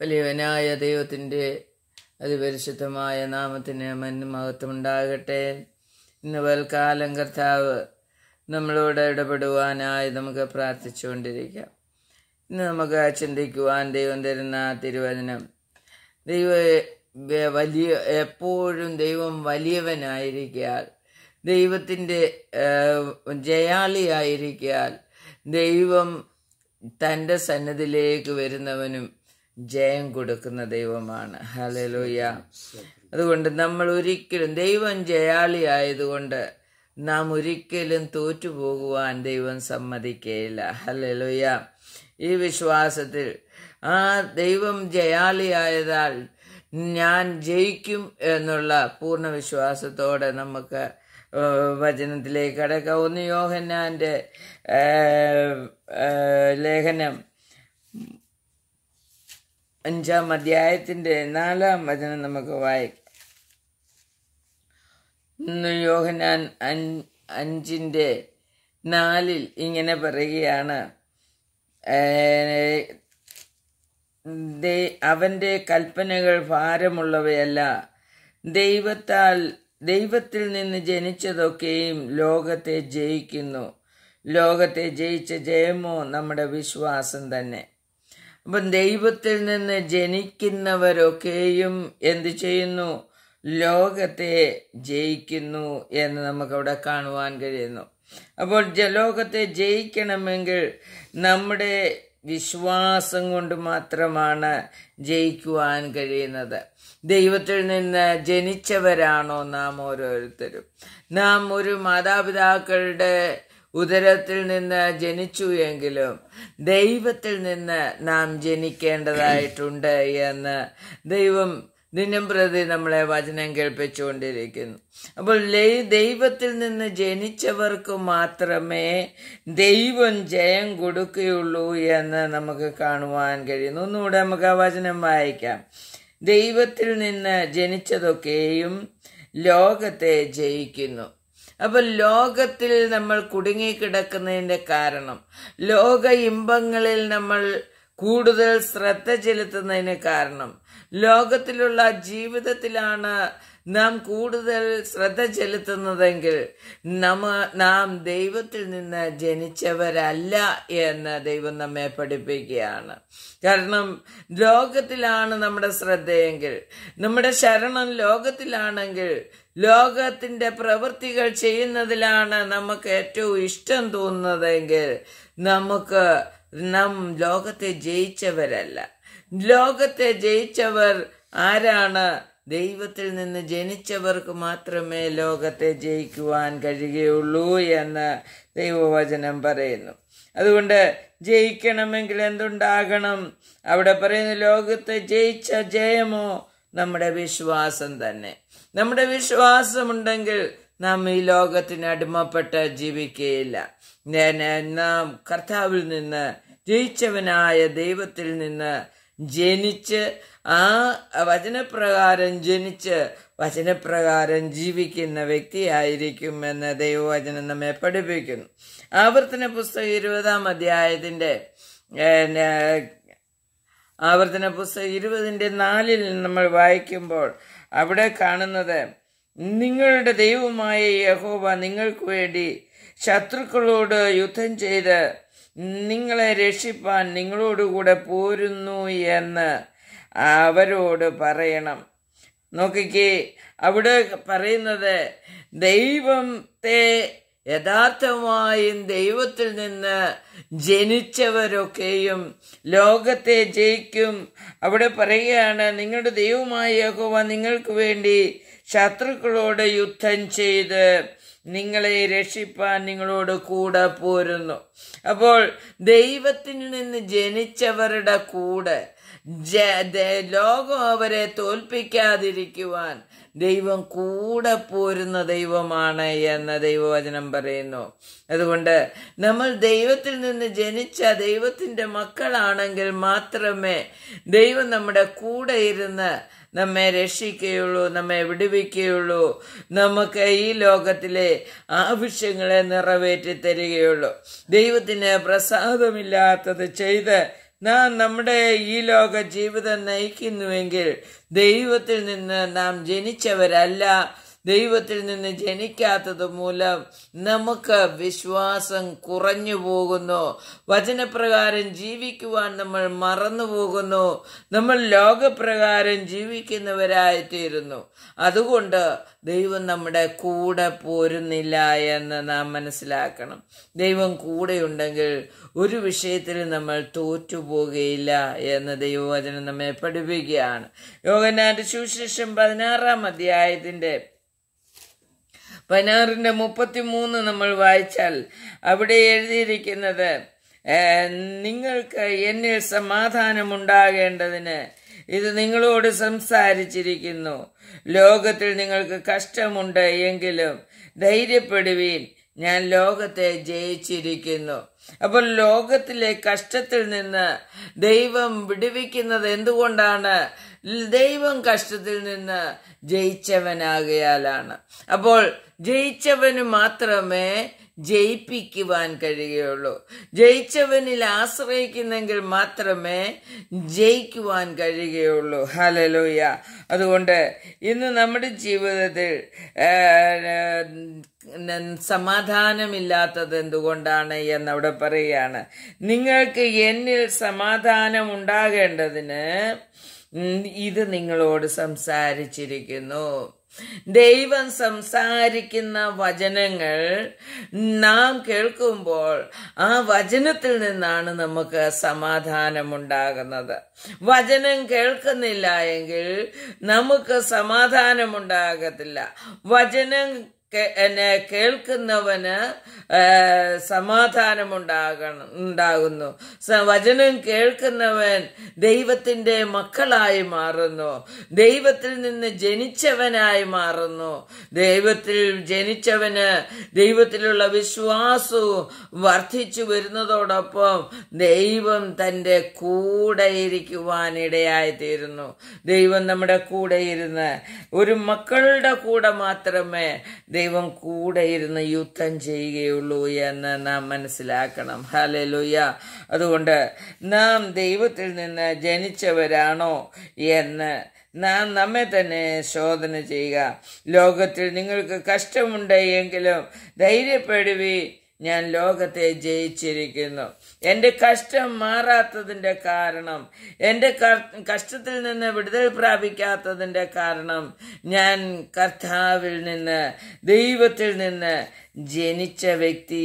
വലിയവനായ ദൈവത്തിൻ്റെ അതിപരിശുദ്ധമായ നാമത്തിന് മന്നും മഹത്വമുണ്ടാകട്ടെ ഇന്ന് വൽക്കാലം കർത്താവ് നമ്മളോട് ഇടപെടുവാനായി നമുക്ക് പ്രാർത്ഥിച്ചുകൊണ്ടിരിക്കാം ഇന്ന് നമുക്ക് ചിന്തിക്കുവാൻ ദൈവം തരുന്ന തിരുവചനം ദൈവ വലിയ എപ്പോഴും ദൈവം വലിയവനായിരിക്കാൽ ദൈവത്തിൻ്റെ ജയാളിയായിരിക്കാൽ ദൈവം തൻ്റെ സന്നദ്ധിലേക്ക് വരുന്നവനും ജയം കൊടുക്കുന്ന ദൈവമാണ് ഹലലൂയ അതുകൊണ്ട് നമ്മൾ ഒരിക്കലും ദൈവം ജയാളി ആയതുകൊണ്ട് നാം ഒരിക്കലും തോറ്റുപോകുവാൻ ദൈവം സമ്മതിക്കുകയില്ല ഹലലുയ ഈ വിശ്വാസത്തിൽ ആ ദൈവം ജയാളിയായതാൽ ഞാൻ ജയിക്കും എന്നുള്ള പൂർണ്ണ വിശ്വാസത്തോടെ നമുക്ക് വചനത്തിലേക്ക് കടക്കാം ഒന്ന് യോഹന്നാൻ്റെ ലേഖനം അഞ്ചാം അധ്യായത്തിൻ്റെ നാലാം വചനം നമുക്ക് വായിക്കാം യോഹനാൻ അഞ്ചിൻ്റെ നാലിൽ ഇങ്ങനെ പറയുകയാണ് അവൻ്റെ കൽപ്പനകൾ ഭാരമുള്ളവയല്ല ദൈവത്താൽ ദൈവത്തിൽ നിന്ന് ജനിച്ചതൊക്കെയും ലോകത്തെ ജയിക്കുന്നു ലോകത്തെ ജയിച്ച ജയമോ നമ്മുടെ വിശ്വാസം തന്നെ അപ്പം ദൈവത്തിൽ നിന്ന് ജനിക്കുന്നവരൊക്കെയും എന്ത് ചെയ്യുന്നു ലോകത്തെ ജയിക്കുന്നു എന്ന് നമുക്കവിടെ കാണുവാൻ കഴിയുന്നു അപ്പോൾ ജലോകത്തെ ജയിക്കണമെങ്കിൽ നമ്മുടെ വിശ്വാസം കൊണ്ട് മാത്രമാണ് ജയിക്കുവാൻ കഴിയുന്നത് ദൈവത്തിൽ നിന്ന് ജനിച്ചവരാണോ നാം ഓരോരുത്തരും നാം ഒരു മാതാപിതാക്കളുടെ ഉദരത്തിൽ നിന്ന് ജനിച്ചു എങ്കിലും ദൈവത്തിൽ നിന്ന് നാം ജനിക്കേണ്ടതായിട്ടുണ്ട് എന്ന് ദൈവം ദിനം പ്രതി നമ്മളെ വചനം കേൾപ്പിച്ചുകൊണ്ടിരിക്കുന്നു അപ്പോൾ ദൈവത്തിൽ നിന്ന് ജനിച്ചവർക്ക് മാത്രമേ ദൈവം ജയം കൊടുക്കുകയുള്ളൂ എന്ന് നമുക്ക് കാണുവാൻ കഴിയുന്നു ഒന്നുകൂടെ നമുക്ക് ആ വചനം വായിക്കാം ദൈവത്തിൽ നിന്ന് ജനിച്ചതൊക്കെയും ലോകത്തെ ജയിക്കുന്നു അപ്പൊ ലോകത്തിൽ നമ്മൾ കുടുങ്ങിക്കിടക്കുന്നതിന്റെ കാരണം ലോക ഇമ്പങ്ങളിൽ നമ്മൾ കൂടുതൽ ശ്രദ്ധ ചെലുത്തുന്നതിന് കാരണം ലോകത്തിലുള്ള ജീവിതത്തിലാണ് നാം കൂടുതൽ ശ്രദ്ധ ചെലുത്തുന്നതെങ്കിൽ നമ്മ നാം ദൈവത്തിൽ നിന്ന് ജനിച്ചവരല്ല എന്ന് ദൈവം നമ്മെ പഠിപ്പിക്കുകയാണ് കാരണം ലോകത്തിലാണ് നമ്മുടെ ശ്രദ്ധയെങ്കിൽ നമ്മുടെ ശരണം ലോകത്തിലാണെങ്കിൽ ലോകത്തിന്റെ പ്രവൃത്തികൾ ചെയ്യുന്നതിലാണ് നമുക്ക് ഏറ്റവും ഇഷ്ടം തോന്നുന്നതെങ്കിൽ നമുക്ക് നാം ലോകത്തെ ജയിച്ചവരല്ല ലോകത്തെ ജയിച്ചവർ ആരാണ് ദൈവത്തിൽ നിന്ന് ജനിച്ചവർക്ക് മാത്രമേ ലോകത്തെ ജയിക്കുവാൻ കഴിയുകയുള്ളൂ എന്ന് ദൈവവചനം പറയുന്നു അതുകൊണ്ട് ജയിക്കണമെങ്കിൽ എന്തുണ്ടാകണം അവിടെ പറയുന്ന ലോകത്തെ ജയിച്ച ജയമോ നമ്മുടെ വിശ്വാസം തന്നെ നമ്മുടെ വിശ്വാസമുണ്ടെങ്കിൽ നാം ഈ ലോകത്തിന് അടിമപ്പെട്ട് ജീവിക്കുകയില്ല നാം കർത്താവിൽ നിന്ന് ജയിച്ചവനായ ദൈവത്തിൽ നിന്ന് ജനിച്ച് ആ വചനപ്രകാരം ജനിച്ച് വചനപ്രകാരം ജീവിക്കുന്ന വ്യക്തിയായിരിക്കും എന്ന് ദൈവവചനം നമ്മെ പഠിപ്പിക്കുന്നു ആവർത്തന പുസ്തകം ഇരുപതാം അധ്യായത്തിൻ്റെ ആവർത്തന പുസ്തകം ഇരുപതിൻ്റെ നാലിൽ നമ്മൾ വായിക്കുമ്പോൾ അവിടെ കാണുന്നത് നിങ്ങളുടെ ദൈവമായ യഹോവ നിങ്ങൾക്ക് വേണ്ടി ശത്രുക്കളോട് യുദ്ധം ചെയ്ത് നിങ്ങളെ രക്ഷിപ്പാൻ നിങ്ങളോടുകൂടെ പോരുന്നു എന്ന് അവരോട് പറയണം നോക്കിക്കേ അവിടെ പറയുന്നത് ദൈവത്തെ യഥാർത്ഥമായും ദൈവത്തിൽ നിന്ന് ജനിച്ചവരൊക്കെയും ലോകത്തെ ജയിക്കും അവിടെ പറയുകയാണ് നിങ്ങളുടെ ദൈവമായ യഹോവ നിങ്ങൾക്ക് വേണ്ടി ശത്രുക്കളോട് യുദ്ധം ചെയ്ത് നിങ്ങളെ രക്ഷിപ്പാൻ നിങ്ങളോട് കൂടെ പോരുന്നു അപ്പോൾ ദൈവത്തിൽ നിന്ന് ജനിച്ചവരുടെ കൂടെ ലോകം അവരെ തോൽപ്പിക്കാതിരിക്കുവാൻ ദൈവം കൂടെ പോരുന്ന ദൈവമാണ് എന്ന ദൈവവചനം പറയുന്നു അതുകൊണ്ട് നമ്മൾ ദൈവത്തിൽ നിന്ന് ജനിച്ച ദൈവത്തിൻ്റെ മക്കളാണെങ്കിൽ മാത്രമേ ദൈവം നമ്മുടെ കൂടെ ഇരുന്ന് നമ്മെ രക്ഷിക്കുകയുള്ളൂ നമ്മെ വിടുവിക്കുകയുള്ളൂ നമുക്ക് ഈ ലോകത്തിലെ ആവശ്യങ്ങളെ നിറവേറ്റി തരികയുള്ളൂ ദൈവത്തിന് പ്രസാദമില്ലാത്തത് ചെയ്ത് നാം നമ്മുടെ ഈ ലോക ജീവിതം നയിക്കുന്നുവെങ്കിൽ ദൈവത്തിൽ നിന്ന് നാം ജനിച്ചവരല്ല ദൈവത്തിൽ നിന്ന് ജനിക്കാത്തത് മൂലം നമുക്ക് വിശ്വാസം കുറഞ്ഞു പോകുന്നു വചനപ്രകാരം ജീവിക്കുവാൻ നമ്മൾ മറന്നു പോകുന്നു നമ്മൾ ലോകപ്രകാരം ജീവിക്കുന്നവരായിത്തീരുന്നു അതുകൊണ്ട് ദൈവം നമ്മുടെ കൂടെ പോരുന്നില്ല എന്ന് നാം മനസ്സിലാക്കണം ദൈവം കൂടെയുണ്ടെങ്കിൽ ഒരു വിഷയത്തിൽ നമ്മൾ തോറ്റുപോകുകയില്ല എന്ന് ദൈവവചനം നമ്മെ പഠിപ്പിക്കുകയാണ് യോഗനാട്ട് സുവിശേഷം പതിനാറാം അധ്യായത്തിൻ്റെ പതിനാറിൻ്റെ മുപ്പത്തി മൂന്ന് നമ്മൾ വായിച്ചാൽ അവിടെ എഴുതിയിരിക്കുന്നത് നിങ്ങൾക്ക് എന്നിൽ സമാധാനമുണ്ടാകേണ്ടതിന് ഇത് നിങ്ങളോട് സംസാരിച്ചിരിക്കുന്നു ലോകത്തിൽ നിങ്ങൾക്ക് കഷ്ടമുണ്ട് എങ്കിലും ധൈര്യപ്പെടുവീൻ ഞാൻ ലോകത്തെ ജയിച്ചിരിക്കുന്നു അപ്പോൾ ലോകത്തിലെ കഷ്ടത്തിൽ നിന്ന് ദൈവം വിടുവിക്കുന്നത് എന്തുകൊണ്ടാണ് ദൈവം കഷ്ടത്തിൽ നിന്ന് ജയിച്ചവനാകയാലാണ് അപ്പോൾ ജയിച്ചവന് മാത്രമേ ജയിപ്പിക്കുവാൻ കഴിയുകയുള്ളൂ ജയിച്ചവനിൽ ആശ്രയിക്കുന്നെങ്കിൽ മാത്രമേ ജയിക്കുവാൻ കഴിയുകയുള്ളൂ ഹലലോയ അതുകൊണ്ട് ഇന്ന് നമ്മുടെ ജീവിതത്തിൽ സമാധാനമില്ലാത്തത് എന്തുകൊണ്ടാണ് എന്നവിടെ പറയുകയാണ് നിങ്ങൾക്ക് എന്നിൽ സമാധാനം ഉണ്ടാകേണ്ടതിന് ഇത് നിങ്ങളോട് സംസാരിച്ചിരിക്കുന്നു ദൈവം സംസാരിക്കുന്ന വചനങ്ങൾ നാം കേൾക്കുമ്പോൾ ആ വചനത്തിൽ നിന്നാണ് നമുക്ക് സമാധാനമുണ്ടാകുന്നത് വചനം കേൾക്കുന്നില്ല എങ്കിൽ നമുക്ക് സമാധാനമുണ്ടാകത്തില്ല വചനം എന്നെ കേൾക്കുന്നവന് സമാധാനമുണ്ടാകണം ഉണ്ടാകുന്നു വചനം കേൾക്കുന്നവൻ ദൈവത്തിൻ്റെ മക്കളായി മാറുന്നു ദൈവത്തിൽ നിന്ന് ജനിച്ചവനായി മാറുന്നു ദൈവത്തിൽ ജനിച്ചവന് ദൈവത്തിലുള്ള വിശ്വാസവും വർദ്ധിച്ചു വരുന്നതോടൊപ്പം ദൈവം തൻ്റെ കൂടെ ഇരിക്കുവാനിടയായിത്തീരുന്നു ദൈവം നമ്മുടെ കൂടെ ഇരുന്ന് ഒരു മക്കളുടെ കൂടെ മാത്രമേ ദൈവം കൂടെ ഇരുന്ന് യുദ്ധം ചെയ്യുകയുള്ളൂ എന്ന് നാം മനസ്സിലാക്കണം ഹലലുയ അതുകൊണ്ട് നാം ദൈവത്തിൽ നിന്ന് ജനിച്ചവരാണോ എന്ന് നാം നമ്മെ തന്നെ ശോധന ചെയ്യുക ലോകത്തിൽ നിങ്ങൾക്ക് കഷ്ടമുണ്ട് എങ്കിലും ധൈര്യപ്പെടുവി ഞാൻ ലോകത്തെ ജയിച്ചിരിക്കുന്നു എൻ്റെ കഷ്ടം മാറാത്തതിൻ്റെ കാരണം എൻ്റെ കഷ്ടത്തിൽ നിന്ന് വിടുതൽ പ്രാപിക്കാത്തതിൻ്റെ കാരണം ഞാൻ കർത്താവിൽ നിന്ന് ദൈവത്തിൽ നിന്ന് ജനിച്ച വ്യക്തി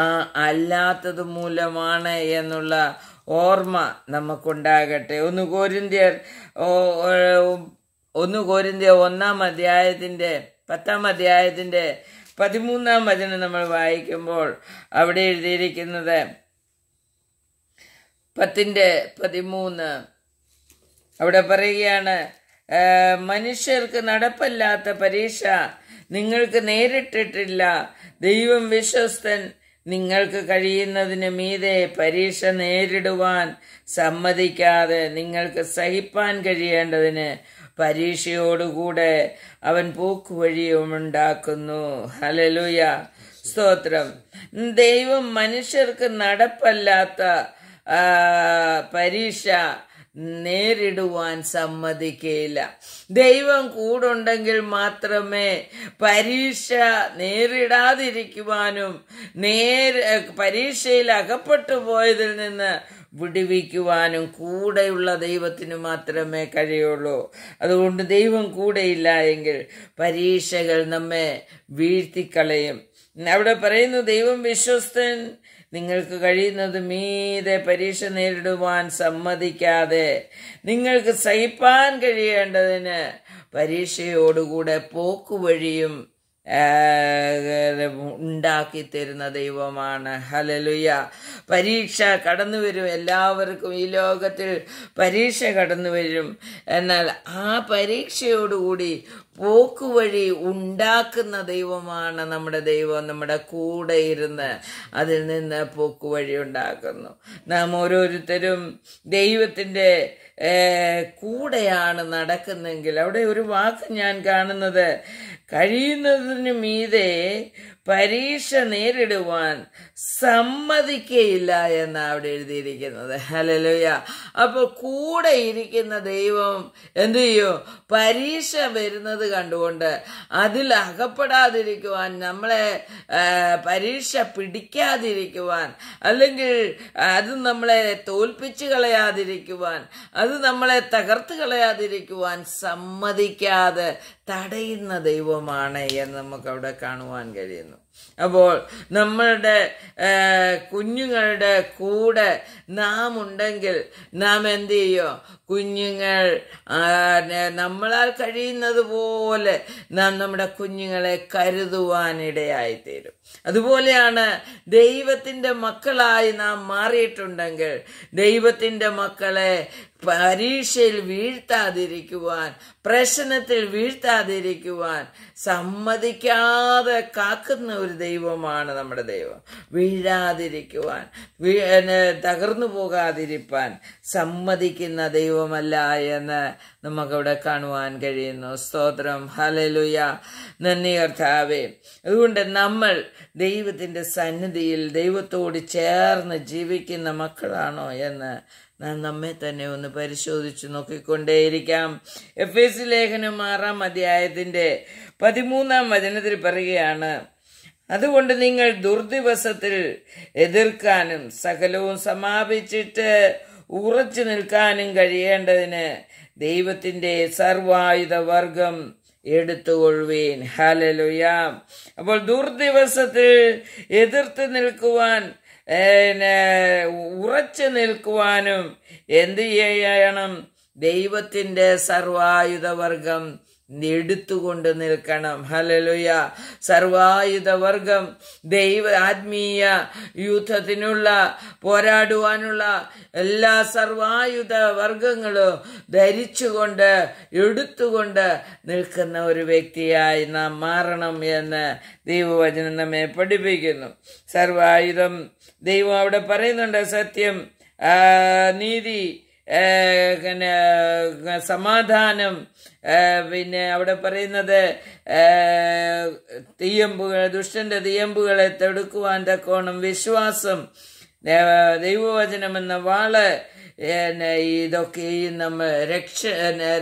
ആ അല്ലാത്തത് മൂലമാണ് എന്നുള്ള ഓർമ്മ നമുക്കുണ്ടാകട്ടെ ഒന്ന് കോരിന്ത്യർ ഒന്ന് കോരിന്ത്യ ഒന്നാം അധ്യായത്തിൻ്റെ പത്താം അധ്യായത്തിൻ്റെ പതിമൂന്നാം വചനം നമ്മൾ വായിക്കുമ്പോൾ അവിടെ എഴുതിയിരിക്കുന്നത് പത്തിൻ്റെ പതിമൂന്ന് അവിടെ പറയുകയാണ് മനുഷ്യർക്ക് നടപ്പല്ലാത്ത പരീക്ഷ നിങ്ങൾക്ക് നേരിട്ടിട്ടില്ല ദൈവം വിശ്വസ്തൻ നിങ്ങൾക്ക് കഴിയുന്നതിന് മീതെ പരീക്ഷ നേരിടുവാൻ സമ്മതിക്കാതെ നിങ്ങൾക്ക് സഹിപ്പാൻ കഴിയേണ്ടതിന് പരീക്ഷയോടുകൂടെ അവൻ ഉണ്ടാക്കുന്നു ഹലലുയ സ്തോത്രം ദൈവം മനുഷ്യർക്ക് നടപ്പല്ലാത്ത പരീക്ഷ നേരിടുവാൻ സമ്മതിക്കയില്ല ദൈവം കൂടുണ്ടെങ്കിൽ മാത്രമേ പരീക്ഷ നേരിടാതിരിക്കുവാനും നേര് പരീക്ഷയിൽ അകപ്പെട്ടു പോയതിൽ നിന്ന് വിടുവിക്കുവാനും കൂടെയുള്ള ദൈവത്തിന് മാത്രമേ കഴിയുള്ളൂ അതുകൊണ്ട് ദൈവം കൂടെയില്ല എങ്കിൽ പരീക്ഷകൾ നമ്മെ വീഴ്ത്തിക്കളയും അവിടെ പറയുന്നു ദൈവം വിശ്വസ്തൻ നിങ്ങൾക്ക് കഴിയുന്നത് മീതെ പരീക്ഷ നേരിടുവാൻ സമ്മതിക്കാതെ നിങ്ങൾക്ക് സഹിപ്പാൻ കഴിയേണ്ടതിന് പരീക്ഷയോടുകൂടെ പോക്കുവഴിയും ഉണ്ടാക്കി തരുന്ന ദൈവമാണ് ഹലലുയ പരീക്ഷ കടന്നു വരും എല്ലാവർക്കും ഈ ലോകത്തിൽ പരീക്ഷ കടന്നു വരും എന്നാൽ ആ പരീക്ഷയോടുകൂടി പോക്കുവഴി ഉണ്ടാക്കുന്ന ദൈവമാണ് നമ്മുടെ ദൈവം നമ്മുടെ കൂടെ ഇരുന്ന് അതിൽ നിന്ന് പോക്കുവഴി ഉണ്ടാക്കുന്നു നാം ഓരോരുത്തരും ദൈവത്തിൻ്റെ കൂടെയാണ് നടക്കുന്നെങ്കിൽ അവിടെ ഒരു വാക്ക് ഞാൻ കാണുന്നത് കഴിയുന്നതിന് മീതെ പരീക്ഷ നേരിടുവാൻ സമ്മതിക്കയില്ല എന്ന് അവിടെ എഴുതിയിരിക്കുന്നത് ഹലലുയ അപ്പോൾ കൂടെ ഇരിക്കുന്ന ദൈവം എന്തു ചെയ്യോ പരീക്ഷ വരുന്നത് കണ്ടുകൊണ്ട് അതിൽ അകപ്പെടാതിരിക്കുവാൻ നമ്മളെ പരീക്ഷ പിടിക്കാതിരിക്കുവാൻ അല്ലെങ്കിൽ അത് നമ്മളെ തോൽപ്പിച്ചു കളയാതിരിക്കുവാൻ അത് നമ്മളെ തകർത്ത് കളയാതിരിക്കുവാൻ സമ്മതിക്കാതെ തടയുന്ന ദൈവമാണ് എന്ന് നമുക്ക് അവിടെ കാണുവാൻ കഴിയുന്നു അപ്പോൾ നമ്മളുടെ കുഞ്ഞുങ്ങളുടെ കൂടെ നാം ഉണ്ടെങ്കിൽ നാം എന്ത് ചെയ്യോ കുഞ്ഞുങ്ങൾ നമ്മളാൽ കഴിയുന്നത് പോലെ നാം നമ്മുടെ കുഞ്ഞുങ്ങളെ കരുതുവാനിടയായിത്തീരും അതുപോലെയാണ് ദൈവത്തിൻ്റെ മക്കളായി നാം മാറിയിട്ടുണ്ടെങ്കിൽ ദൈവത്തിൻ്റെ മക്കളെ പരീക്ഷയിൽ വീഴ്ത്താതിരിക്കുവാൻ പ്രശ്നത്തിൽ വീഴ്ത്താതിരിക്കുവാൻ സമ്മതിക്കാതെ കാക്കുന്ന ഒരു ദൈവമാണ് നമ്മുടെ ദൈവം വീഴാതിരിക്കുവാൻ തകർന്നു പോകാതിരിക്കാൻ സമ്മതിക്കുന്ന ദൈവമല്ല എന്ന് നമുക്കവിടെ കാണുവാൻ കഴിയുന്നു സ്തോത്രം ഹലലുയ നന്ദി കർത്താവേ അതുകൊണ്ട് നമ്മൾ ദൈവത്തിൻ്റെ സന്നിധിയിൽ ദൈവത്തോട് ചേർന്ന് ജീവിക്കുന്ന മക്കളാണോ എന്ന് നാം നമ്മെ തന്നെ ഒന്ന് പരിശോധിച്ച് നോക്കിക്കൊണ്ടേയിരിക്കാം എഫ് എസ് ലേഖനം ആറാം അധ്യായത്തിൻ്റെ പതിമൂന്നാം വചനത്തിൽ പറയുകയാണ് അതുകൊണ്ട് നിങ്ങൾ ദുർദിവസത്തിൽ എതിർക്കാനും സകലവും സമാപിച്ചിട്ട് ഉറച്ചു നിൽക്കാനും കഴിയേണ്ടതിന് ദൈവത്തിൻ്റെ സർവായുധ വർഗം എടുത്തുകൊള്ളുവേൻ ഹാലലുയാം അപ്പോൾ ദുർദിവസത്തിൽ എതിർത്ത് നിൽക്കുവാൻ ഉറച്ചു നിൽക്കുവാനും എന്ത് ചെയ്യണം ദൈവത്തിൻ്റെ സർവായുധവർഗം എടുത്തുകൊണ്ട് നിൽക്കണം ഹലലുയ സർവായുധവർഗം ദൈവ ആത്മീയ യുദ്ധത്തിനുള്ള പോരാടുവാനുള്ള എല്ലാ സർവായുധ വർഗങ്ങളും ധരിച്ചുകൊണ്ട് എടുത്തുകൊണ്ട് നിൽക്കുന്ന ഒരു വ്യക്തിയായി നാം മാറണം എന്ന് ദൈവവചനം നമ്മെ പഠിപ്പിക്കുന്നു സർവായുധം ദൈവം അവിടെ പറയുന്നുണ്ട് സത്യം നീതി പിന്നെ സമാധാനം പിന്നെ അവിടെ പറയുന്നത് തീയമ്പുകൾ ദുഷ്ടന്റെ തീയമ്പുകളെ തെടുക്കുവാൻ തക്കോണം വിശ്വാസം ദൈവവചനം എന്ന വാള് ഇതൊക്കെയും നമ്മൾ രക്ഷ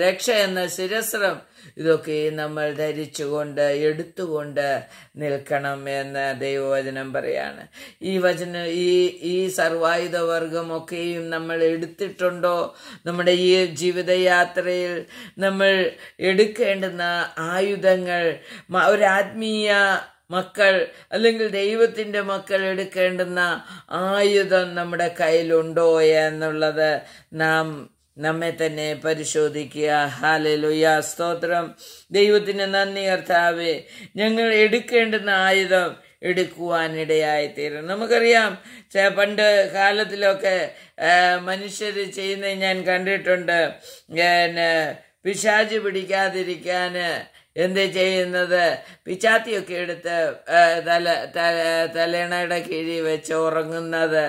രക്ഷ എന്ന ശിരസ്രം ഇതൊക്കെ നമ്മൾ ധരിച്ചുകൊണ്ട് എടുത്തുകൊണ്ട് നിൽക്കണം എന്ന് ദൈവവചനം പറയാണ് ഈ വചന ഈ ഈ സർവായുധ വർഗമൊക്കെയും നമ്മൾ എടുത്തിട്ടുണ്ടോ നമ്മുടെ ഈ ജീവിതയാത്രയിൽ നമ്മൾ എടുക്കേണ്ടുന്ന ആയുധങ്ങൾ ഒരാത്മീയ മക്കൾ അല്ലെങ്കിൽ ദൈവത്തിൻ്റെ മക്കൾ എടുക്കേണ്ടുന്ന ആയുധം നമ്മുടെ കയ്യിലുണ്ടോ എന്നുള്ളത് നാം നമ്മെ തന്നെ പരിശോധിക്കുക ഹാലലുയ സ്തോത്രം ദൈവത്തിന് നന്ദി കർത്താവേ ഞങ്ങൾ എടുക്കേണ്ടുന്ന ആയുധം തീരും നമുക്കറിയാം പണ്ട് കാലത്തിലൊക്കെ മനുഷ്യർ ചെയ്യുന്നത് ഞാൻ കണ്ടിട്ടുണ്ട് പിന്നെ പിശാച് പിടിക്കാതിരിക്കാൻ എന്ത് ചെയ്യുന്നത് പിച്ചാത്തിയൊക്കെ എടുത്ത് തല തലയണയുടെ കീഴിൽ വെച്ച് ഉറങ്ങുന്നത്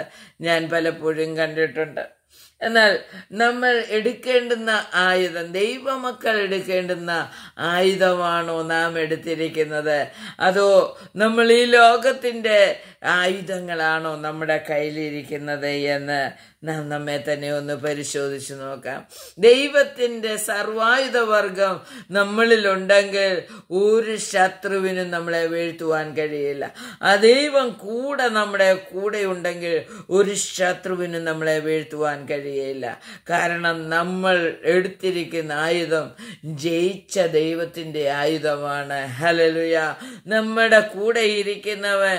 ഞാൻ പലപ്പോഴും കണ്ടിട്ടുണ്ട് എന്നാൽ നമ്മൾ എടുക്കേണ്ടുന്ന ആയുധം ദൈവമക്കൾ എടുക്കേണ്ടുന്ന ആയുധമാണോ നാം എടുത്തിരിക്കുന്നത് അതോ നമ്മൾ ഈ ലോകത്തിൻ്റെ ആയുധങ്ങളാണോ നമ്മുടെ കയ്യിലിരിക്കുന്നത് എന്ന് നാം നമ്മെ തന്നെ ഒന്ന് പരിശോധിച്ച് നോക്കാം ദൈവത്തിൻ്റെ സർവായുധ വർഗം നമ്മളിലുണ്ടെങ്കിൽ ഒരു ശത്രുവിനും നമ്മളെ വീഴ്ത്തുവാൻ കഴിയില്ല ആ ദൈവം കൂടെ നമ്മുടെ കൂടെ ഉണ്ടെങ്കിൽ ഒരു ശത്രുവിനും നമ്മളെ വീഴ്ത്തുവാൻ കഴിയില്ല കാരണം നമ്മൾ എടുത്തിരിക്കുന്ന ആയുധം ജയിച്ച ദൈവത്തിൻ്റെ ആയുധമാണ് ഹലലുയ നമ്മുടെ കൂടെ ഇരിക്കുന്നവൻ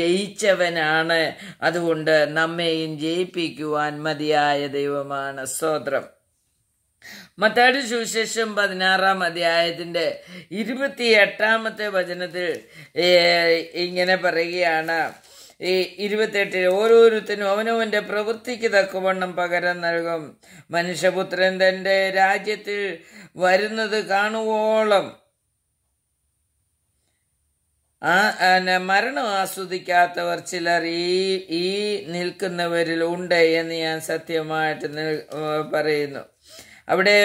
ജയിച്ചവനാണ് അതുകൊണ്ട് നമ്മെയും ജയിപ്പിക്കുവാൻ മതിയായ ദൈവമാണ് സ്തോത്രം മത്താടി സുവിശേഷം പതിനാറാം അധ്യായത്തിൻ്റെ ഇരുപത്തി എട്ടാമത്തെ വചനത്തിൽ ഇങ്ങനെ പറയുകയാണ് ഈ ഇരുപത്തെട്ടിൽ ഓരോരുത്തരും അവനവൻ്റെ പ്രവൃത്തിക്ക് തക്കവണ്ണം പകരം നൽകും മനുഷ്യപുത്രൻ തൻ്റെ രാജ്യത്തിൽ വരുന്നത് കാണുവോളം ആ മരണം ആസ്വദിക്കാത്തവർ ചിലർ ഈ ഈ നിൽക്കുന്നവരിൽ ഉണ്ട് എന്ന് ഞാൻ സത്യമായിട്ട് പറയുന്നു അവിടെ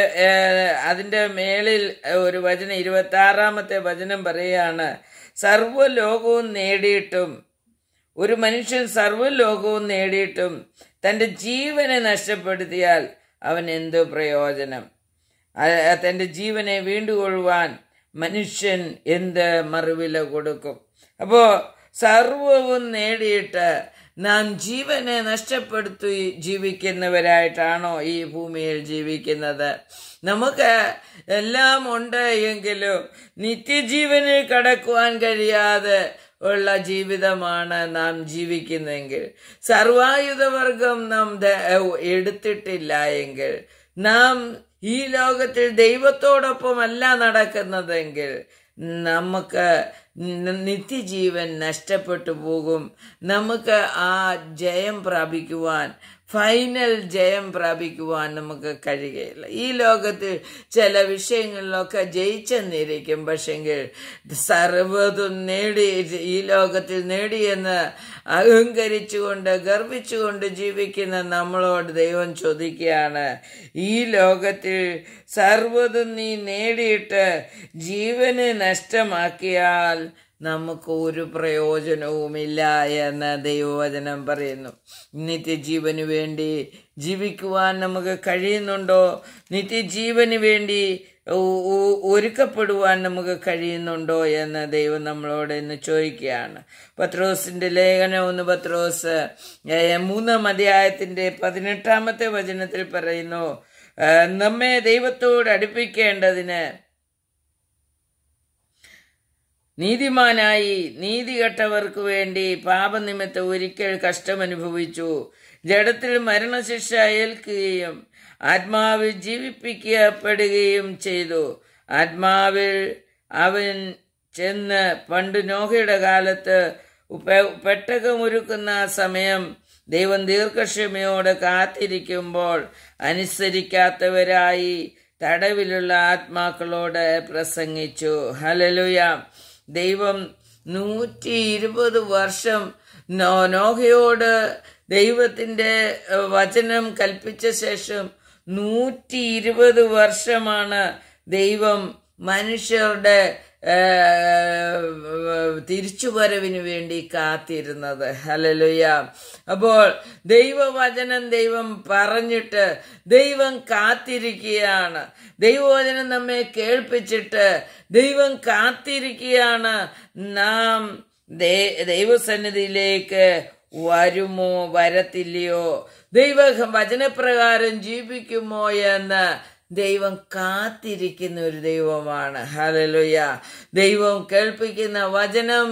അതിൻ്റെ മേളിൽ ഒരു വചനം ഇരുപത്തി ആറാമത്തെ വചനം പറയുകയാണ് സർവ്വലോകവും നേടിയിട്ടും ഒരു മനുഷ്യൻ സർവ്വലോകവും നേടിയിട്ടും തൻ്റെ ജീവനെ നഷ്ടപ്പെടുത്തിയാൽ അവൻ എന്തു പ്രയോജനം തൻ്റെ ജീവനെ വീണ്ടുകൊള്ളുവാൻ മനുഷ്യൻ എന്ത് മറുവില കൊടുക്കും അപ്പോൾ സർവവും നേടിയിട്ട് നാം ജീവനെ നഷ്ടപ്പെടുത്തി ജീവിക്കുന്നവരായിട്ടാണോ ഈ ഭൂമിയിൽ ജീവിക്കുന്നത് നമുക്ക് എല്ലാം ഉണ്ട് എങ്കിലും നിത്യജീവനിൽ കടക്കുവാൻ കഴിയാതെ ഉള്ള ജീവിതമാണ് നാം ജീവിക്കുന്നതെങ്കിൽ സർവായുധവർഗം നാം എടുത്തിട്ടില്ല എങ്കിൽ നാം ഈ ലോകത്തിൽ ദൈവത്തോടൊപ്പമല്ല നടക്കുന്നതെങ്കിൽ നമുക്ക് നിത്യജീവൻ നഷ്ടപ്പെട്ടു പോകും നമുക്ക് ആ ജയം പ്രാപിക്കുവാൻ ഫൈനൽ ജയം പ്രാപിക്കുവാൻ നമുക്ക് കഴിയുകയില്ല ഈ ലോകത്തിൽ ചില വിഷയങ്ങളിലൊക്കെ ജയിച്ചെന്നിരിക്കും പക്ഷെങ്കിൽ സർവ്വതും നേടി ഈ ലോകത്തിൽ നേടിയെന്ന് അഹങ്കരിച്ചുകൊണ്ട് ഗർവിച്ചുകൊണ്ട് ജീവിക്കുന്ന നമ്മളോട് ദൈവം ചോദിക്കുകയാണ് ഈ ലോകത്തിൽ സർവ്വതും നീ നേടിയിട്ട് ജീവന് നഷ്ടമാക്കിയാൽ നമുക്ക് ഒരു പ്രയോജനവുമില്ല എന്ന് ദൈവവചനം പറയുന്നു നിത്യജീവന് വേണ്ടി ജീവിക്കുവാൻ നമുക്ക് കഴിയുന്നുണ്ടോ നിത്യജീവന് വേണ്ടി ഒരുക്കപ്പെടുവാൻ നമുക്ക് കഴിയുന്നുണ്ടോ എന്ന് ദൈവം നമ്മളോട് ഇന്ന് ചോദിക്കുകയാണ് പത്രോസിന്റെ ലേഖനം ഒന്ന് പത്രോസ് മൂന്നാം അധ്യായത്തിന്റെ പതിനെട്ടാമത്തെ വചനത്തിൽ പറയുന്നു നമ്മെ ദൈവത്തോട് അടുപ്പിക്കേണ്ടതിന് നീതിമാനായി നീതികെട്ടവർക്ക് വേണ്ടി പാപനിമിത്തം ഒരിക്കൽ കഷ്ടമനുഭവിച്ചു ജഡത്തിൽ മരണശിക്ഷ ഏൽക്കുകയും ആത്മാവിൽ ജീവിപ്പിക്കപ്പെടുകയും ചെയ്തു ആത്മാവിൽ അവൻ ചെന്ന് പണ്ട് നോഹയുടെ കാലത്ത് പെട്ടകമൊരുക്കുന്ന സമയം ദൈവം ദീർഘക്ഷമയോട് കാത്തിരിക്കുമ്പോൾ അനുസരിക്കാത്തവരായി തടവിലുള്ള ആത്മാക്കളോട് പ്രസംഗിച്ചു ഹലലുയ ദൈവം നൂറ്റി ഇരുപത് വർഷം നോഹയോട് ദൈവത്തിൻ്റെ വചനം കൽപ്പിച്ച ശേഷം നൂറ്റി ഇരുപത് വർഷമാണ് ദൈവം മനുഷ്യരുടെ തിരിച്ചുവരവിന് വേണ്ടി കാത്തിരുന്നത് ഹലലുയ അപ്പോൾ ദൈവവചനം ദൈവം പറഞ്ഞിട്ട് ദൈവം കാത്തിരിക്കുകയാണ് ദൈവവചനം നമ്മെ കേൾപ്പിച്ചിട്ട് ദൈവം കാത്തിരിക്കുകയാണ് നാം ദൈവസന്നിധിയിലേക്ക് വരുമോ വരത്തില്ലയോ ദൈവ വചനപ്രകാരം ജീവിക്കുമോ എന്ന് ദൈവം കാത്തിരിക്കുന്ന ഒരു ദൈവമാണ് ഹലലുയ ദൈവം കേൾപ്പിക്കുന്ന വചനം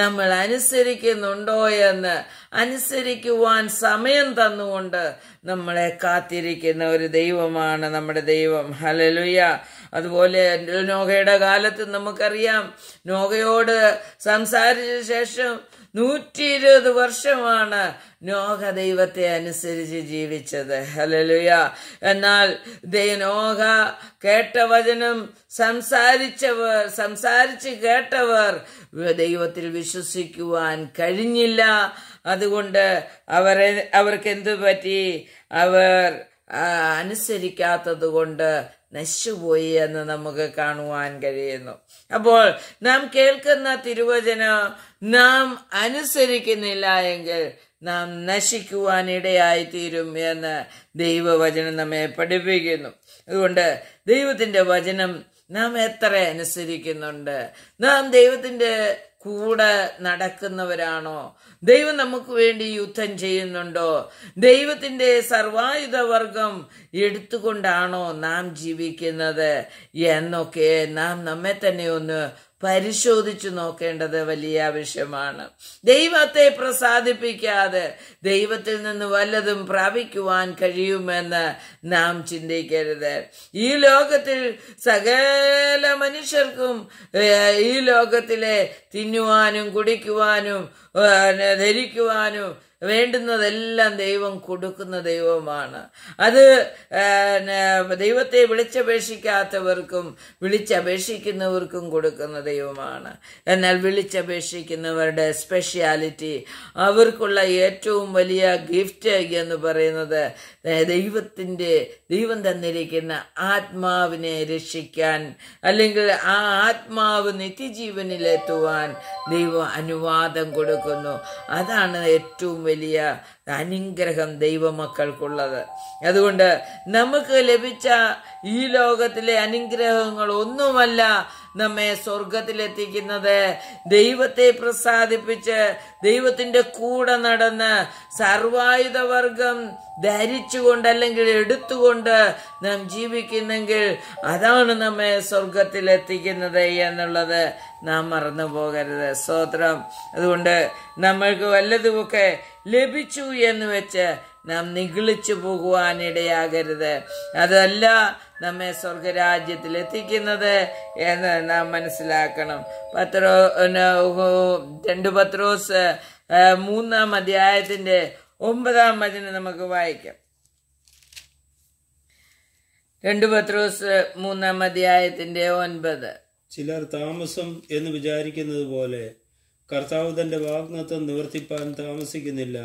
നമ്മൾ അനുസരിക്കുന്നുണ്ടോ എന്ന് അനുസരിക്കുവാൻ സമയം തന്നുകൊണ്ട് നമ്മളെ കാത്തിരിക്കുന്ന ഒരു ദൈവമാണ് നമ്മുടെ ദൈവം ഹലലുയ അതുപോലെ നോഹയുടെ കാലത്ത് നമുക്കറിയാം നോഹയോട് സംസാരിച്ച ശേഷം നൂറ്റി ഇരുപത് വർഷമാണ് നോഹ ദൈവത്തെ അനുസരിച്ച് ജീവിച്ചത് ഹലലുയ എന്നാൽ നോഹ കേട്ട വചനം സംസാരിച്ചവർ സംസാരിച്ച് കേട്ടവർ ദൈവത്തിൽ വിശ്വസിക്കുവാൻ കഴിഞ്ഞില്ല അതുകൊണ്ട് അവരെ അവർക്ക് എന്തു പറ്റി അവർ അനുസരിക്കാത്തത് കൊണ്ട് നശിച്ചുപോയി എന്ന് നമുക്ക് കാണുവാൻ കഴിയുന്നു അപ്പോൾ നാം കേൾക്കുന്ന തിരുവചനം നാം അനുസരിക്കുന്നില്ല എങ്കിൽ നാം നശിക്കുവാൻ ഇടയായിത്തീരും എന്ന് ദൈവവചനം നമ്മെ പഠിപ്പിക്കുന്നു അതുകൊണ്ട് ദൈവത്തിൻ്റെ വചനം നാം എത്ര അനുസരിക്കുന്നുണ്ട് നാം ദൈവത്തിൻ്റെ കൂടെ നടക്കുന്നവരാണോ ദൈവം നമുക്ക് വേണ്ടി യുദ്ധം ചെയ്യുന്നുണ്ടോ ദൈവത്തിൻ്റെ സർവായുധവർഗം എടുത്തുകൊണ്ടാണോ നാം ജീവിക്കുന്നത് എന്നൊക്കെ നാം നമ്മെ തന്നെ ഒന്ന് പരിശോധിച്ചു നോക്കേണ്ടത് വലിയ ആവശ്യമാണ് ദൈവത്തെ പ്രസാദിപ്പിക്കാതെ ദൈവത്തിൽ നിന്ന് വല്ലതും പ്രാപിക്കുവാൻ കഴിയുമെന്ന് നാം ചിന്തിക്കരുത് ഈ ലോകത്തിൽ സകല മനുഷ്യർക്കും ഈ ലോകത്തിലെ തിന്നുവാനും കുടിക്കുവാനും ധരിക്കുവാനും വേണ്ടുന്നതെല്ലാം ദൈവം കൊടുക്കുന്ന ദൈവമാണ് അത് ദൈവത്തെ വിളിച്ചപേക്ഷിക്കാത്തവർക്കും വിളിച്ചപേക്ഷിക്കുന്നവർക്കും കൊടുക്കുന്ന ദൈവമാണ് എന്നാൽ വിളിച്ചപേക്ഷിക്കുന്നവരുടെ സ്പെഷ്യാലിറ്റി അവർക്കുള്ള ഏറ്റവും വലിയ ഗിഫ്റ്റ് എന്ന് പറയുന്നത് ദൈവത്തിൻ്റെ ദൈവം തന്നിരിക്കുന്ന ആത്മാവിനെ രക്ഷിക്കാൻ അല്ലെങ്കിൽ ആ ആത്മാവ് നിത്യജീവനിലെത്തുവാൻ ദൈവം അനുവാദം കൊടുക്കുന്നു അതാണ് ഏറ്റവും വലിയ അനുഗ്രഹം ദൈവമക്കൾക്കുള്ളത് അതുകൊണ്ട് നമുക്ക് ലഭിച്ച ഈ ലോകത്തിലെ അനുഗ്രഹങ്ങൾ ഒന്നുമല്ല നമ്മെ സ്വർഗത്തിലെത്തിക്കുന്നത് ദൈവത്തെ പ്രസാദിപ്പിച്ച് ദൈവത്തിന്റെ കൂടെ നടന്ന് സർവായുധവർഗം ധരിച്ചുകൊണ്ട് അല്ലെങ്കിൽ എടുത്തുകൊണ്ട് നാം ജീവിക്കുന്നെങ്കിൽ അതാണ് നമ്മെ സ്വർഗത്തിലെത്തിക്കുന്നത് എന്നുള്ളത് നാം മറന്നു പോകരുത് സ്തോത്രം അതുകൊണ്ട് നമ്മൾക്ക് വല്ലതുമൊക്കെ ലഭിച്ചു എന്ന് വെച്ച് നാം നിഗളിച്ചു പോകുവാനിടയാകരുത് അതല്ല നമ്മെ സ്വർഗരാജ്യത്തിലെത്തിക്കുന്നത് എന്ന് നാം മനസ്സിലാക്കണം പത്രോ രണ്ട് പത്രോസ് മൂന്നാം അധ്യായത്തിന്റെ ഒമ്പതാം വചനം നമുക്ക് വായിക്കാം രണ്ടു പത്രോസ് മൂന്നാം അധ്യായത്തിന്റെ ഒൻപത് ചിലർ താമസം എന്ന് വിചാരിക്കുന്നത് പോലെ കർത്താവ് തന്റെ വാഗ്നത്വം നിവർത്തിപ്പാൻ താമസിക്കുന്നില്ല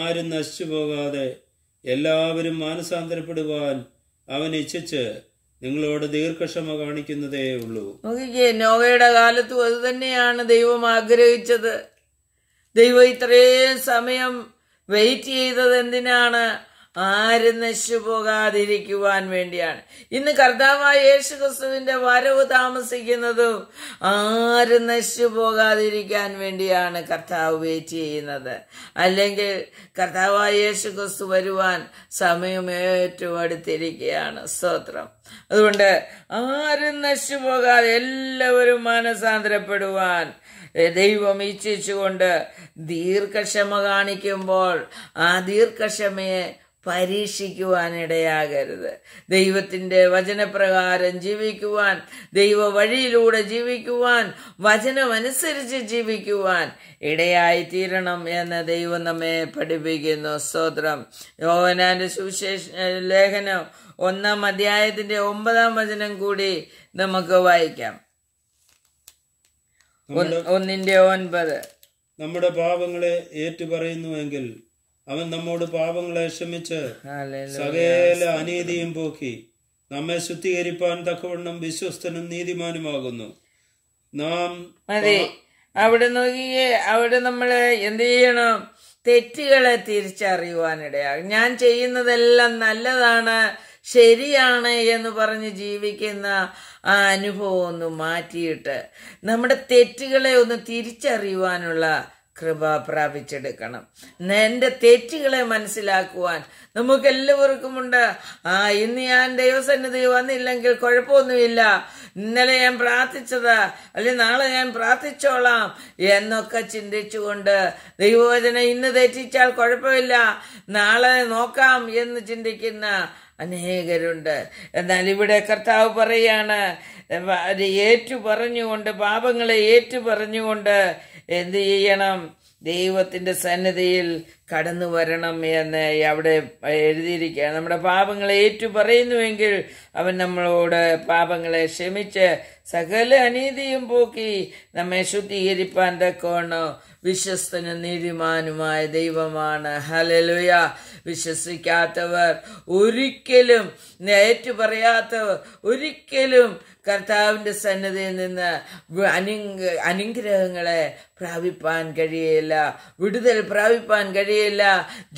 ആരും നശിച്ചു പോകാതെ എല്ലാവരും മാനസാന്തരപ്പെടുവാൻ അവൻ ഇച്ഛിച്ച് നിങ്ങളോട് ദീർഘക്ഷമ കാണിക്കുന്നതേ ഉള്ളൂ നോക്കിക്കേ നോവയുടെ കാലത്തും അത് തന്നെയാണ് ദൈവം ആഗ്രഹിച്ചത് ദൈവം ഇത്രയും സമയം വെയിറ്റ് ചെയ്തത് എന്തിനാണ് ആരും നശിച്ചുപോകാതിരിക്കുവാൻ വേണ്ടിയാണ് ഇന്ന് കർത്താവായ യേശു ക്രിസ്തുവിന്റെ വരവ് താമസിക്കുന്നതും ആരും നശിച്ചുപോകാതിരിക്കാൻ വേണ്ടിയാണ് കർത്താവ് വെയിറ്റ് ചെയ്യുന്നത് അല്ലെങ്കിൽ കർത്താവായ യേശു ക്രിസ്തു വരുവാൻ സമയം ഏറ്റവും അടുത്തിരിക്കുകയാണ് സ്തോത്രം അതുകൊണ്ട് ആരും നശിച്ചുപോകാതെ എല്ലാവരും മനസാന്തരപ്പെടുവാൻ ദൈവം ഈച്ഛിച്ചുകൊണ്ട് ദീർഘക്ഷമ കാണിക്കുമ്പോൾ ആ ദീർഘക്ഷമയെ പരീക്ഷിക്കുവാനിടയാകരുത് ദൈവത്തിൻ്റെ വചനപ്രകാരം ജീവിക്കുവാൻ ദൈവ വഴിയിലൂടെ ജീവിക്കുവാൻ വചനമനുസരിച്ച് ജീവിക്കുവാൻ ഇടയായി തീരണം എന്ന് ദൈവം നമ്മെ പഠിപ്പിക്കുന്നു സ്തോത്രം യോവനാൻ്റെ സുവിശേഷ ലേഖനം ഒന്നാം അധ്യായത്തിന്റെ ഒമ്പതാം വചനം കൂടി നമുക്ക് വായിക്കാം ഒന്നിന്റെ ഒൻപത് നമ്മുടെ പാപങ്ങളെ ഏറ്റുപറയുന്നുവെങ്കിൽ അവൻ നമ്മോട് പാപങ്ങളെ ക്ഷമിച്ച് സകല അനീതിയും പോക്കി നമ്മെ ശുദ്ധീകരിപ്പാൻ തക്കവണ്ണം വിശ്വസ്തനും നീതിമാനുമാകുന്നു നാം അതെ അവിടെ നോക്കിയേ അവിടെ നമ്മൾ എന്ത് ചെയ്യണം തെറ്റുകളെ തിരിച്ചറിയുവാനിടയാകും ഞാൻ ചെയ്യുന്നതെല്ലാം നല്ലതാണ് ശരിയാണ് എന്ന് പറഞ്ഞ് ജീവിക്കുന്ന ആ അനുഭവം ഒന്ന് മാറ്റിയിട്ട് നമ്മുടെ തെറ്റുകളെ ഒന്ന് തിരിച്ചറിയുവാനുള്ള കൃപ പ്രാപിച്ചെടുക്കണം നിന്റെ തെറ്റുകളെ മനസ്സിലാക്കുവാൻ എല്ലാവർക്കും ഉണ്ട് ആ ഇന്ന് ഞാൻ ദൈവസന്നിധി വന്നില്ലെങ്കിൽ കുഴപ്പമൊന്നുമില്ല ഇന്നലെ ഞാൻ പ്രാർത്ഥിച്ചത് അല്ലെ നാളെ ഞാൻ പ്രാർത്ഥിച്ചോളാം എന്നൊക്കെ ചിന്തിച്ചുകൊണ്ട് ദൈവവചന ഇന്ന് തെറ്റിച്ചാൽ കുഴപ്പമില്ല നാളെ നോക്കാം എന്ന് ചിന്തിക്കുന്ന അനേകരുണ്ട് എന്നാൽ ഇവിടെ കർത്താവ് പറയാണ് ഏറ്റു പറഞ്ഞുകൊണ്ട് പാപങ്ങളെ ഏറ്റു പറഞ്ഞുകൊണ്ട് എന്ത് ചെയ്യണം ദൈവത്തിന്റെ സന്നദ്ധയിൽ കടന്നു വരണം എന്ന് അവിടെ എഴുതിയിരിക്കുകയാണ് നമ്മുടെ പാപങ്ങളെ ഏറ്റു പറയുന്നുവെങ്കിൽ അവൻ നമ്മളോട് പാപങ്ങളെ ക്ഷമിച്ച് സകല അനീതിയും പോക്കി നമ്മെ ശുദ്ധീകരിപ്പാൻ തക്കോണോ വിശ്വസ്തനും നീതിമാനുമായ ദൈവമാണ് ഹലലുയ വിശ്വസിക്കാത്തവർ ഒരിക്കലും ഏറ്റു പറയാത്തവർ ഒരിക്കലും കർത്താവിൻ്റെ സന്നദ്ധയിൽ നിന്ന് അനു അനുഗ്രഹങ്ങളെ പ്രാപിപ്പാൻ കഴിയില്ല വിടുതൽ പ്രാപിപ്പാൻ കഴിയില്ല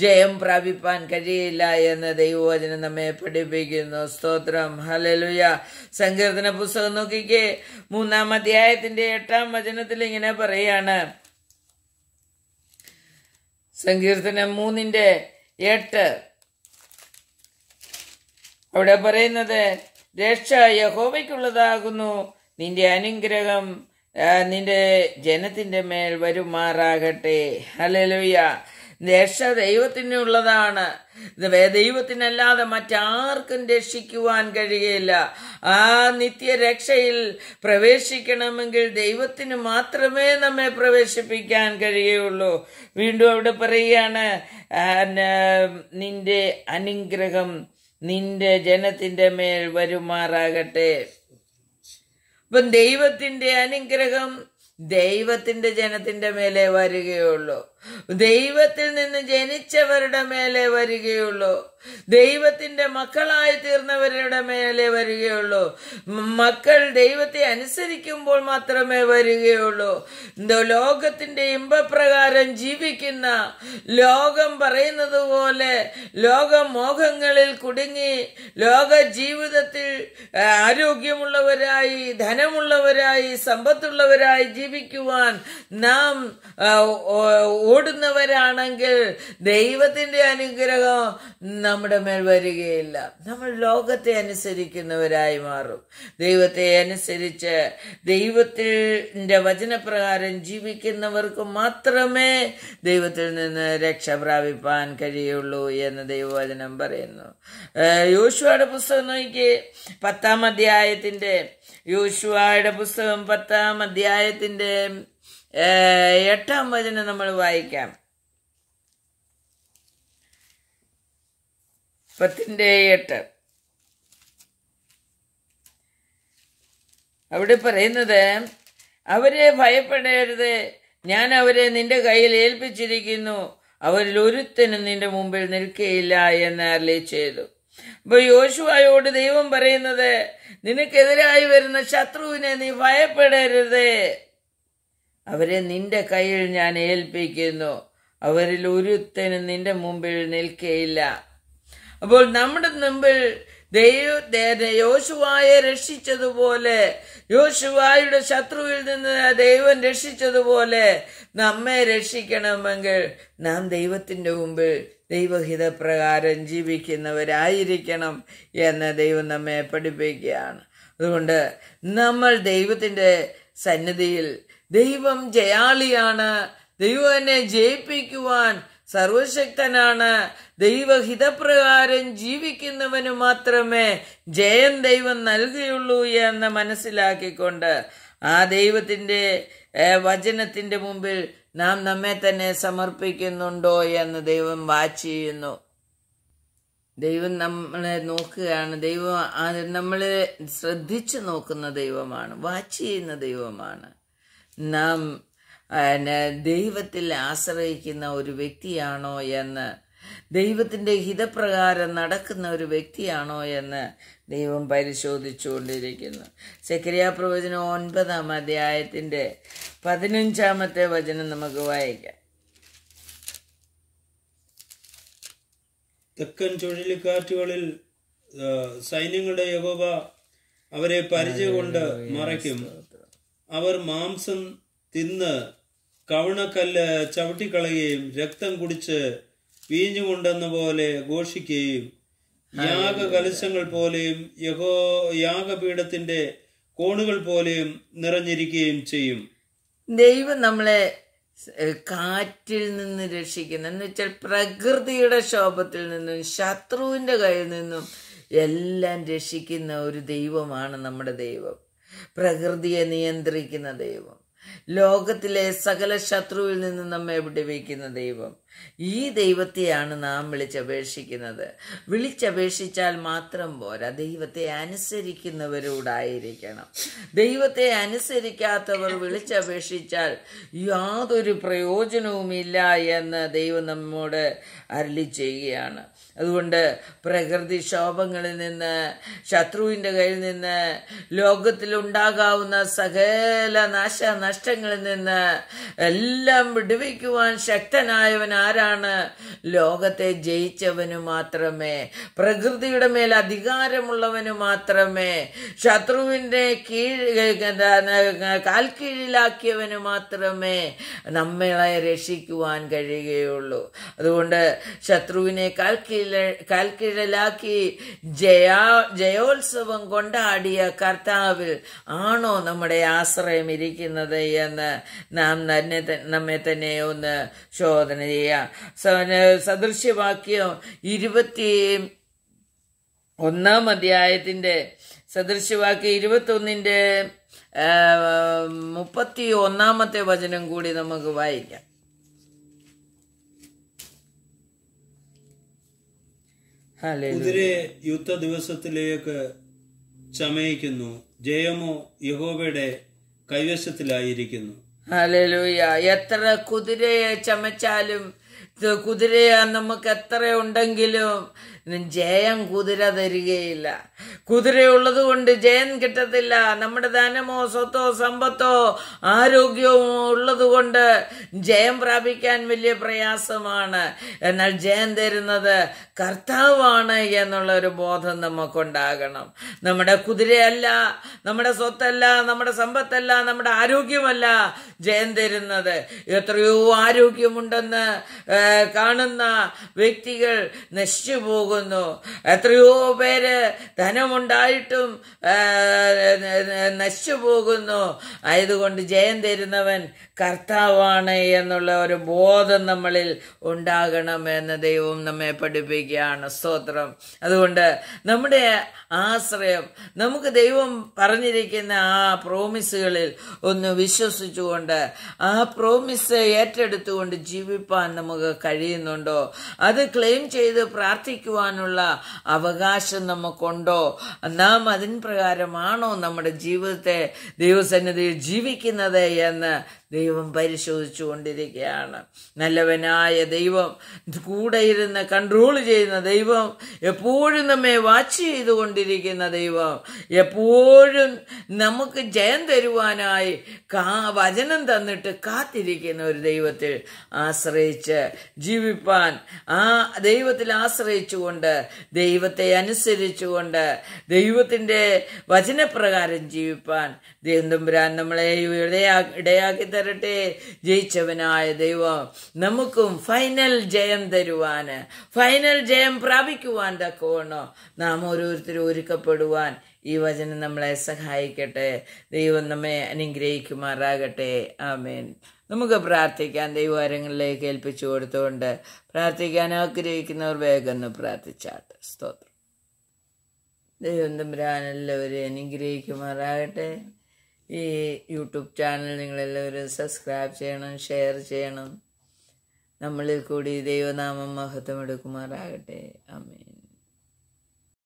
ജയം പ്രാപിപ്പാൻ കഴിയില്ല എന്ന് ദൈവവചനം നമ്മെ പഠിപ്പിക്കുന്നു സ്തോത്രം ഹലലുയ സങ്കീർത്തന പുസ്തകം നോക്കിക്കേ മൂന്നാം അധ്യായത്തിൻ്റെ എട്ടാം വചനത്തിൽ ഇങ്ങനെ പറയാണ് സങ്കീർത്തനം മൂന്നിൻ്റെ എട്ട് അവിടെ പറയുന്നത് രക്ഷ യഹോവയ്ക്കുള്ളതാകുന്നു നിന്റെ അനുഗ്രഹം നിന്റെ ജനത്തിന്റെ മേൽ വരുമാറാകട്ടെ ഹലലുയ രക്ഷ ദൈവത്തിനുള്ളതാണ് ദൈവത്തിനല്ലാതെ മറ്റാർക്കും രക്ഷിക്കുവാൻ കഴിയില്ല ആ നിത്യ രക്ഷയിൽ പ്രവേശിക്കണമെങ്കിൽ ദൈവത്തിന് മാത്രമേ നമ്മെ പ്രവേശിപ്പിക്കാൻ കഴിയുള്ളൂ വീണ്ടും അവിടെ പറയുകയാണ് നിന്റെ അനുഗ്രഹം നിന്റെ ജനത്തിന്റെ മേൽ വരുമാറാകട്ടെ അപ്പം ദൈവത്തിന്റെ അനുഗ്രഹം ദൈവത്തിന്റെ ജനത്തിന്റെ മേലെ വരികയുള്ളൂ ദൈവത്തിൽ നിന്ന് ജനിച്ചവരുടെ മേലെ വരികയുള്ളൂ ദൈവത്തിന്റെ മക്കളായി തീർന്നവരുടെ മേലെ വരികയുള്ളൂ മക്കൾ ദൈവത്തെ അനുസരിക്കുമ്പോൾ മാത്രമേ വരികയുള്ളൂ ലോകത്തിന്റെ ഇമ്പപ്രകാരം ജീവിക്കുന്ന ലോകം പറയുന്നത് പോലെ ലോക മോഹങ്ങളിൽ കുടുങ്ങി ലോക ജീവിതത്തിൽ ആരോഗ്യമുള്ളവരായി ധനമുള്ളവരായി സമ്പത്തുള്ളവരായി ജീവിക്കുവാൻ നാം ഓടുന്നവരാണെങ്കിൽ ദൈവത്തിൻ്റെ അനുഗ്രഹം നമ്മുടെ മേൽ വരികയില്ല നമ്മൾ ലോകത്തെ അനുസരിക്കുന്നവരായി മാറും ദൈവത്തെ അനുസരിച്ച് ദൈവത്തിൻ്റെ വചനപ്രകാരം ജീവിക്കുന്നവർക്ക് മാത്രമേ ദൈവത്തിൽ നിന്ന് രക്ഷ പ്രാപിപ്പാൻ കഴിയുള്ളൂ എന്ന് ദൈവവചനം പറയുന്നു യോശുവയുടെ പുസ്തകം നോക്കി പത്താം അധ്യായത്തിൻ്റെ യോശുവയുടെ പുസ്തകം പത്താം അധ്യായത്തിൻ്റെ എട്ടാം വചനം നമ്മൾ വായിക്കാം പത്തിൻ്റെ എട്ട് അവിടെ പറയുന്നത് അവരെ ഭയപ്പെടരുത് ഞാൻ അവരെ നിന്റെ കയ്യിൽ ഏൽപ്പിച്ചിരിക്കുന്നു അവരിൽ ഒരുത്തനും നിന്റെ മുമ്പിൽ നിൽക്കുകയില്ല എന്ന് അറിയി ചെയ്തു അപ്പൊ യോശുവായോട് ദൈവം പറയുന്നത് നിനക്കെതിരായി വരുന്ന ശത്രുവിനെ നീ ഭയപ്പെടരുത് അവരെ നിന്റെ കയ്യിൽ ഞാൻ ഏൽപ്പിക്കുന്നു അവരിൽ ഒരുത്തനും നിന്റെ മുമ്പിൽ നിൽക്കുകയില്ല അപ്പോൾ നമ്മുടെ മുമ്പിൽ ദൈവ യോശുവായെ രക്ഷിച്ചതുപോലെ യോശുവായുടെ ശത്രുവിൽ നിന്ന് ദൈവം രക്ഷിച്ചതുപോലെ നമ്മെ രക്ഷിക്കണമെങ്കിൽ നാം ദൈവത്തിൻ്റെ മുമ്പിൽ ദൈവഹിതപ്രകാരം ജീവിക്കുന്നവരായിരിക്കണം എന്ന് ദൈവം നമ്മെ പഠിപ്പിക്കുകയാണ് അതുകൊണ്ട് നമ്മൾ ദൈവത്തിൻ്റെ സന്നിധിയിൽ ദൈവം ജയാളിയാണ് ദൈവനെ ജയിപ്പിക്കുവാൻ സർവശക്തനാണ് ദൈവഹിതപ്രകാരം ജീവിക്കുന്നവന് മാത്രമേ ജയം ദൈവം നൽകുകയുള്ളൂ എന്ന് മനസ്സിലാക്കിക്കൊണ്ട് ആ ദൈവത്തിൻ്റെ വചനത്തിൻ്റെ മുമ്പിൽ നാം നമ്മെ തന്നെ സമർപ്പിക്കുന്നുണ്ടോ എന്ന് ദൈവം വാച്ച് ചെയ്യുന്നു ദൈവം നമ്മളെ നോക്കുകയാണ് ദൈവം നമ്മളെ ശ്രദ്ധിച്ചു നോക്കുന്ന ദൈവമാണ് വാച്ച് ചെയ്യുന്ന ദൈവമാണ് നാം ദൈവത്തിൽ ആശ്രയിക്കുന്ന ഒരു വ്യക്തിയാണോ എന്ന് ദൈവത്തിൻ്റെ ഹിതപ്രകാരം നടക്കുന്ന ഒരു വ്യക്തിയാണോ എന്ന് ദൈവം പരിശോധിച്ചുകൊണ്ടിരിക്കുന്നു സെക്രിയ പ്രവചനം ഒൻപതാം അധ്യായത്തിൻ്റെ പതിനഞ്ചാമത്തെ വചനം നമുക്ക് വായിക്കാം തെക്കൻ ചുഴലിക്കാറ്റുകളിൽ സൈന്യങ്ങളുടെ യഹോബ അവരെ പരിചയം കൊണ്ട് മറയ്ക്കും അവർ മാംസം തിന്ന് കവണക്കല്ല് ചവിട്ടിക്കളയുകയും രക്തം കുടിച്ച് വീഞ്ഞുകൊണ്ടെന്ന പോലെ ഘോഷിക്കുകയും യാഗകലശങ്ങൾ പോലെയും യഹോ യാഗപീഠത്തിന്റെ കോണുകൾ പോലെയും നിറഞ്ഞിരിക്കുകയും ചെയ്യും ദൈവം നമ്മളെ കാറ്റിൽ നിന്ന് രക്ഷിക്കുന്നു എന്ന് വെച്ചാൽ പ്രകൃതിയുടെ ശോഭത്തിൽ നിന്നും ശത്രുവിന്റെ കയ്യിൽ നിന്നും എല്ലാം രക്ഷിക്കുന്ന ഒരു ദൈവമാണ് നമ്മുടെ ദൈവം പ്രകൃതിയെ നിയന്ത്രിക്കുന്ന ദൈവം ലോകത്തിലെ സകല ശത്രുവിൽ നിന്ന് നമ്മെ വിടുവിക്കുന്ന ദൈവം ഈ ദൈവത്തെയാണ് നാം വിളിച്ചപേക്ഷിക്കുന്നത് വിളിച്ചപേക്ഷിച്ചാൽ മാത്രം പോരാ ദൈവത്തെ അനുസരിക്കുന്നവരോടായിരിക്കണം ദൈവത്തെ അനുസരിക്കാത്തവർ വിളിച്ചപേക്ഷിച്ചാൽ യാതൊരു പ്രയോജനവുമില്ല എന്ന് ദൈവം നമ്മോട് അരളി ചെയ്യുകയാണ് അതുകൊണ്ട് പ്രകൃതി ക്ഷോഭങ്ങളിൽ നിന്ന് ശത്രുവിൻ്റെ കയ്യിൽ നിന്ന് ലോകത്തിലുണ്ടാകാവുന്ന സകല നാശനഷ്ടങ്ങളിൽ നിന്ന് എല്ലാം വിടുവിക്കുവാൻ ശക്തനായവൻ ആരാണ് ലോകത്തെ ജയിച്ചവനു മാത്രമേ പ്രകൃതിയുടെ മേൽ അധികാരമുള്ളവന് മാത്രമേ ശത്രുവിൻ്റെ കീഴ് കാൽക്കീഴിലാക്കിയവന് മാത്രമേ നമ്മളെ രക്ഷിക്കുവാൻ കഴിയുകയുള്ളൂ അതുകൊണ്ട് ശത്രുവിനെ കാൽക്കീഴ് കാൽക്കീഴലാക്കി ജയാ ജയോത്സവം കൊണ്ടാടിയ കർത്താവിൽ ആണോ നമ്മുടെ ആശ്രയം ഇരിക്കുന്നത് എന്ന് നാം തന്നെ നമ്മെ തന്നെ ഒന്ന് ശോധന ചെയ്യാം സദൃശ്യവാക്യം ഇരുപത്തി ഒന്നാം അധ്യായത്തിന്റെ സദൃശ്യവാക്യം ഇരുപത്തി ഒന്നിന്റെ മുപ്പത്തി ഒന്നാമത്തെ വചനം കൂടി നമുക്ക് വായിക്കാം കുതിരെ യുദ്ധ ദിവസത്തിലേക്ക് ചമയിക്കുന്നു ജയമോ യഹോബയുടെ കൈവശത്തിലായിരിക്കുന്നു ഹലലൂയ എത്ര കുതിരയെ ചമച്ചാലും കുതിരയെ നമുക്ക് എത്ര ഉണ്ടെങ്കിലും ജയം കുതിര തരികയില്ല കുതിരയുള്ളത് കൊണ്ട് ജയം കിട്ടത്തില്ല നമ്മുടെ ധനമോ സ്വത്തോ സമ്പത്തോ ആരോഗ്യവും ഉള്ളത് കൊണ്ട് ജയം പ്രാപിക്കാൻ വലിയ പ്രയാസമാണ് എന്നാൽ ജയം തരുന്നത് കർത്താവാണ് എന്നുള്ള ഒരു ബോധം നമുക്കുണ്ടാകണം നമ്മുടെ കുതിരയല്ല നമ്മുടെ സ്വത്തല്ല നമ്മുടെ സമ്പത്തല്ല നമ്മുടെ ആരോഗ്യമല്ല ജയം തരുന്നത് എത്രയോ ആരോഗ്യമുണ്ടെന്ന് കാണുന്ന വ്യക്തികൾ നശിച്ചു പോകും പോകുന്നു എത്രയോ പേര് ധനമുണ്ടായിട്ടും നശിച്ചു പോകുന്നു ആയതുകൊണ്ട് ജയം തരുന്നവൻ കർത്താവാണ് എന്നുള്ള ഒരു ബോധം നമ്മളിൽ ഉണ്ടാകണം എന്ന് ദൈവം നമ്മെ പഠിപ്പിക്കുകയാണ് സ്തോത്രം അതുകൊണ്ട് നമ്മുടെ ആശ്രയം നമുക്ക് ദൈവം പറഞ്ഞിരിക്കുന്ന ആ പ്രോമിസുകളിൽ ഒന്ന് വിശ്വസിച്ചുകൊണ്ട് ആ പ്രോമിസ് ഏറ്റെടുത്തുകൊണ്ട് ജീവിപ്പാൻ നമുക്ക് കഴിയുന്നുണ്ടോ അത് ക്ലെയിം ചെയ്ത് പ്രാർത്ഥിക്കുവാൻ ജീവിക്കുവാനുള്ള അവകാശം നമുക്കുണ്ടോ നാം അതിൻ പ്രകാരമാണോ നമ്മുടെ ജീവിതത്തെ ദൈവസന്നിധിയിൽ ജീവിക്കുന്നത് എന്ന് ദൈവം പരിശോധിച്ചു കൊണ്ടിരിക്കുകയാണ് നല്ലവനായ ദൈവം കൂടെ ഇരുന്ന് കൺട്രോൾ ചെയ്യുന്ന ദൈവം എപ്പോഴും നമ്മെ വാച്ച് ചെയ്തുകൊണ്ടിരിക്കുന്ന ദൈവം എപ്പോഴും നമുക്ക് ജയം തരുവാനായി കാ വചനം തന്നിട്ട് കാത്തിരിക്കുന്ന ഒരു ദൈവത്തിൽ ആശ്രയിച്ച് ജീവിപ്പാൻ ആ ദൈവത്തിൽ ആശ്രയിച്ചുകൊണ്ട് ദൈവത്തെ അനുസരിച്ചുകൊണ്ട് ദൈവത്തിൻ്റെ വചനപ്രകാരം ജീവിപ്പാൻ ദൈവം തുമ്പുരാൻ നമ്മളെ ഇടയാക്കി ഇടയാക്കി തരട്ടെ ജയിച്ചവനായ ദൈവം നമുക്കും ഫൈനൽ ജയം തരുവാന് ഫൈനൽ ജയം പ്രാപിക്കുവാൻ തക്കവണ്ണോ നാം ഓരോരുത്തരും ഒരുക്കപ്പെടുവാൻ ഈ വചനം നമ്മളെ സഹായിക്കട്ടെ ദൈവം നമ്മെ അനുഗ്രഹിക്കുമാറാകട്ടെ ആമേൻ നമുക്ക് പ്രാർത്ഥിക്കാൻ ദൈവാരങ്ങളിലേക്ക് ഏൽപ്പിച്ചു കൊടുത്തുകൊണ്ട് പ്രാർത്ഥിക്കാൻ ആഗ്രഹിക്കുന്നവർ വേഗം പ്രാർത്ഥിച്ചാട്ടെ സ്തോത്രം ദൈവം തമ്പുരാൻ അനുഗ്രഹിക്കുമാറാകട്ടെ ഈ യൂട്യൂബ് ചാനൽ നിങ്ങളെല്ലാവരും സബ്സ്ക്രൈബ് ചെയ്യണം ഷെയർ ചെയ്യണം നമ്മളിൽ കൂടി ദൈവനാമം മഹത്വം എടുക്കുമാറാകട്ടെ അമ്മേ